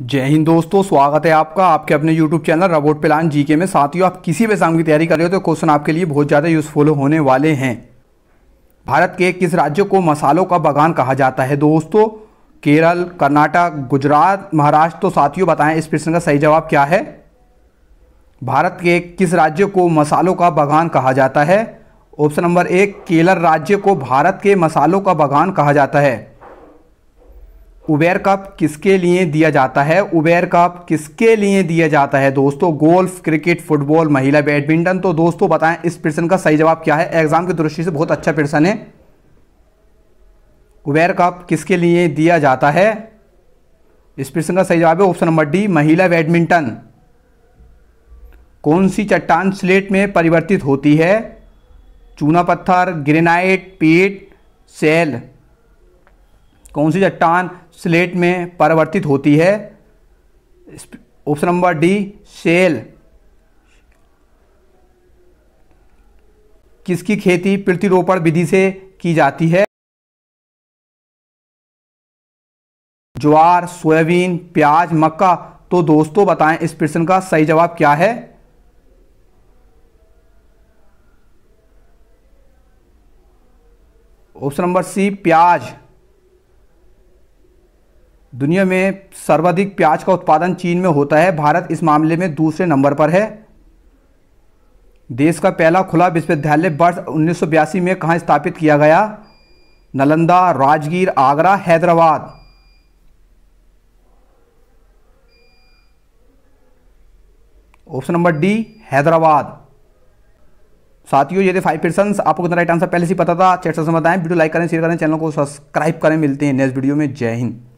जय हिंद दोस्तों स्वागत है आपका आपके अपने YouTube channel robot plan GK में साथियों आप किसी भी एग्जाम की तैयारी कर रहे हो तो क्वेश्चन आपके लिए बहुत ज़्यादा यूजफुल होने वाले हैं भारत के किस राज्य को मसालों का बगान कहा जाता है दोस्तों केरल कर्नाटक गुजरात महाराष्ट्र तो साथियों बताएं इस प्रश्न का सही जवाब क्या है भारत के किस राज्य को मसालों का बगान कहा जाता है ऑप्शन नंबर एक केरल राज्य को भारत के मसालों का बगान कहा जाता है उबेर कप किसके लिए दिया जाता है उबेर कप किसके लिए दिया जाता है दोस्तों गोल्फ क्रिकेट फुटबॉल महिला बैडमिंटन तो दोस्तों बताएं इस प्रश्न का सही जवाब क्या है एग्जाम की दृष्टि से बहुत अच्छा प्रश्न है उबेर कप किसके लिए दिया जाता है इस प्रश्न का सही जवाब है ऑप्शन नंबर डी महिला बैडमिंटन कौन सी चट्टान स्लेट में परिवर्तित होती है चूना पत्थर ग्रेनाइट पीट सेल कौन सी चट्टान स्लेट में परिवर्तित होती है ऑप्शन नंबर डी सेल किसकी खेती प्रतिरोपण विधि से की जाती है ज्वार सोयाबीन प्याज मक्का तो दोस्तों बताएं इस प्रश्न का सही जवाब क्या है ऑप्शन नंबर सी प्याज दुनिया में सर्वाधिक प्याज का उत्पादन चीन में होता है भारत इस मामले में दूसरे नंबर पर है देश का पहला खुला विश्वविद्यालय वर्ष उन्नीस में कहाँ स्थापित किया गया Nalanda Rajgir Agra Hyderabad option number D Hyderabad साथियों यदि फाइव पर्सन आपको कितना राइट आंसर पहले से पता था चैट से बताएं वीडियो लाइक करें शेयर करें चैनल को सब्सक्राइब करें मिलते हैं नेक्स्ट वीडियो में जय हिंद